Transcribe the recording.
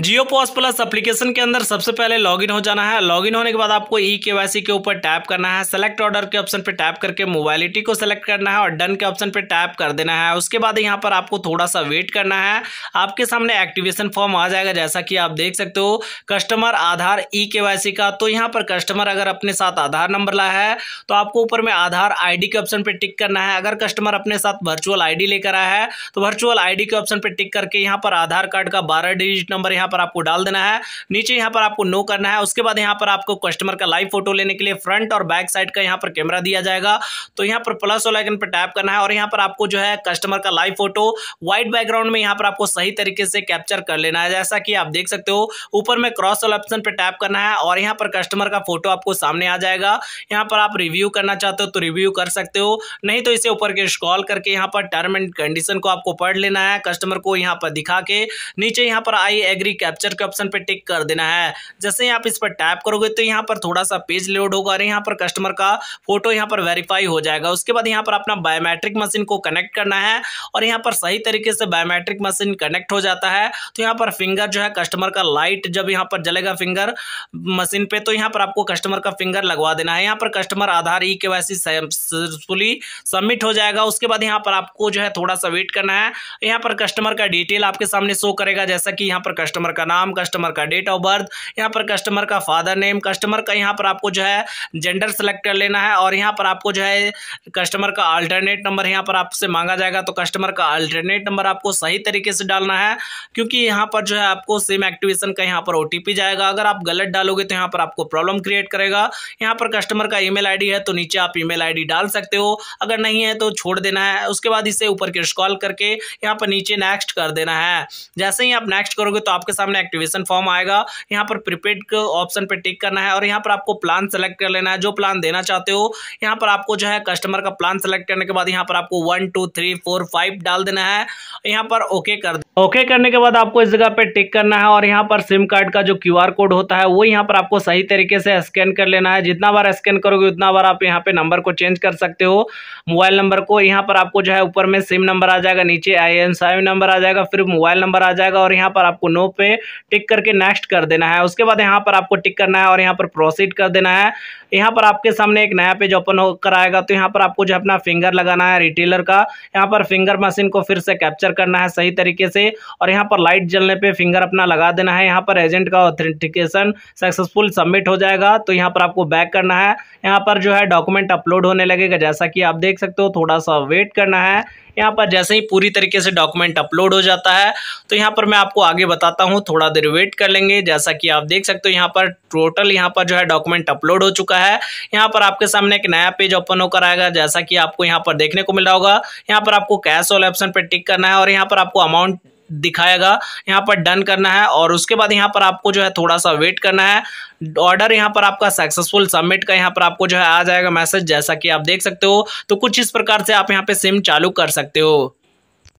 जियो POS plus application के अंदर सबसे पहले लॉगिन हो जाना है लॉगिन होने के बाद आपको ई के के ऊपर टैप करना है सेलेक्ट ऑर्डर के ऑप्शन पे टैप करके मोबाइलिटी को सेलेक्ट करना है और डन के ऑप्शन पे टैप कर देना है उसके बाद यहाँ पर आपको थोड़ा सा वेट करना है आपके सामने एक्टिवेशन फॉर्म आ जाएगा जैसा कि आप देख सकते हो कस्टमर आधार ई के का तो यहाँ पर कस्टमर अगर अपने साथ आधार नंबर लाया है तो आपको ऊपर में आधार आई के ऑप्शन पर टिक करना है अगर कस्टमर अपने साथ वर्चुअल आई लेकर आया है तो वर्चुअल आई के ऑप्शन पर टिक करके यहाँ पर आधार कार्ड का बारह डिजिट नंबर यहाँ यहाँ पर आपको डाल देना है नीचे यहाँ पर आपको नो करना है उसके बाद यहाँ पर आपको कस्टमर का लाइव फोटो लेने के लिए फ्रंट और बैक साइड का यहाँ पर कैमरा दिया जाएगा तो यहाँ पर प्लस वाला आइकन पर टैप करना है और यहाँ पर आपको जो है कस्टमर का लाइव फोटो व्हाइट बैकग्राउंड में यहाँ पर आपको सही तरीके से कैप्चर कर लेना है जैसा कि आप देख सकते हो ऊपर में क्रॉस वाला ऑप्शन पर टैप करना है और यहाँ पर कस्टमर का फोटो आपको सामने आ जाएगा यहाँ पर आप रिव्यू करना चाहते हो तो रिव्यू कर सकते हो नहीं तो इसे ऊपर के स्क्रॉल करके यहाँ पर टर्म एंड कंडीशन को आपको पढ़ लेना है कस्टमर को यहाँ पर दिखा के नीचे यहाँ पर आई एग्री भी कैप्चर के ऑप्शन पर टिक कर देना है जैसे ही आप इस पर टैप करोगे तो यहाँ पर थोड़ा सा पेज लोड होगा और यहाँ पर कस्टमर का फोटो यहाँ पर वेरीफाई हो जाएगा उसके बाद यहाँ पर अपना बायोमेट्रिक मशीन को कनेक्ट करना है और यहाँ पर सही तरीके से बायोमेट्रिक मशीन कनेक्ट हो जाता है तो यहाँ पर फिंगर जो है कस्टमर का लाइट जब यहाँ पर जलेगा फिंगर मशीन पे तो यहाँ पर आपको कस्टमर का फिंगर लगवा देना है यहाँ पर कस्टमर आधार ई के वैसी सक्सेसफुली सबमिट हो जाएगा उसके बाद यहाँ पर आपको जो है थोड़ा सा वेट करना है यहाँ पर कस्टमर का डिटेल आपके सामने शो करेगा जैसा कि यहाँ पर कस्टमर कस्टमर का नाम कस्टमर का डेट ऑफ बर्थ यहाँ पर कस्टमर का फादर नेम कस्टमर का यहाँ पर आपको जो है जेंडर सेलेक्ट कर लेना है और यहाँ पर आपको जो है कस्टमर का अल्टरनेट नंबर यहाँ पर आपसे मांगा जाएगा तो कस्टमर का अल्टरनेट नंबर आपको सही तरीके से डालना है क्योंकि यहाँ पर जो है आपको सिम एक्टिवेशन का यहाँ पर ओ जाएगा अगर आप गलत डालोगे तो यहाँ पर आपको प्रॉब्लम क्रिएट करेगा यहाँ पर कस्टमर का ई मेल है तो नीचे आप ई मेल डाल सकते हो अगर नहीं है तो छोड़ देना है उसके बाद इसे ऊपर के स्क्रॉल करके यहाँ पर नीचे नेक्स्ट कर देना है जैसे ही आप नेक्स्ट करोगे तो आपके सामने एक्टिवेशन फॉर्म आएगा यहाँ पर प्रीपेड ऑप्शन पर टिक करना है और यहाँ पर आपको प्लान सेलेक्ट कर लेना है जो प्लान देना चाहते हो यहाँ पर आपको जो है कस्टमर का प्लान सेलेक्ट करने के बाद यहाँ पर आपको one two three four five डाल देना है यहाँ पर ओके कर ओके okay करने के बाद आपको इस जगह पे टिक करना है और यहाँ पर सिम कार्ड का जो क्यूआर कोड होता है वो यहाँ पर आपको सही तरीके से स्कैन कर लेना है जितना बार स्कैन करोगे उतना बार आप यहाँ पे नंबर को चेंज कर सकते हो मोबाइल नंबर को यहाँ पर आपको जो है ऊपर में सिम नंबर आ जाएगा नीचे आई एन नंबर आ जाएगा फिर मोबाइल नंबर आ जाएगा और यहाँ पर आपको नो पे टिक करके नेक्स्ट कर देना है उसके बाद यहाँ पर आपको टिक करना है और यहाँ पर प्रोसीड कर देना है यहाँ पर आपके सामने एक नया पेज ओपन होकर आएगा तो यहाँ पर आपको जो अपना फिंगर लगाना है रिटेलर का यहाँ पर फिंगर मशीन को फिर से कैप्चर करना है सही तरीके से और यहाँ पर लाइट जलने पर फिंगर अपना लगा देना है यहाँ पर एजेंट का ऑथेंटिकेशन सक्सेसफुल सबमिट हो जाएगा तो यहाँ पर आपको बैक करना है यहाँ पर जो है डॉक्यूमेंट अपलोड होने लगेगा जैसा कि आप देख सकते हो थोड़ा सा वेट करना है यहाँ पर जैसे ही पूरी तरीके से डॉक्यूमेंट अपलोड हो जाता है तो यहाँ पर मैं आपको आगे बताता हूँ थोड़ा देर वेट कर लेंगे जैसा कि आप देख सकते हो यहाँ पर टोटल यहाँ पर जो है डॉक्यूमेंट अपलोड हो चुका है यहाँ पर आपके सामने एक नया पेज ओपन होकर आएगा जैसा कि आपको यहाँ पर देखने को मिल रहा होगा यहाँ पर आपको कैश ऑल ऑप्शन पर टिक करना है और यहाँ पर आपको अमाउंट दिखाएगा यहाँ पर डन करना है और उसके बाद यहाँ पर आपको जो है थोड़ा सा वेट करना है ऑर्डर यहाँ पर आपका सक्सेसफुल सबमिट का यहाँ पर आपको जो है आ जाएगा मैसेज जैसा कि आप देख सकते हो तो कुछ इस प्रकार से आप यहाँ पे सिम चालू कर सकते हो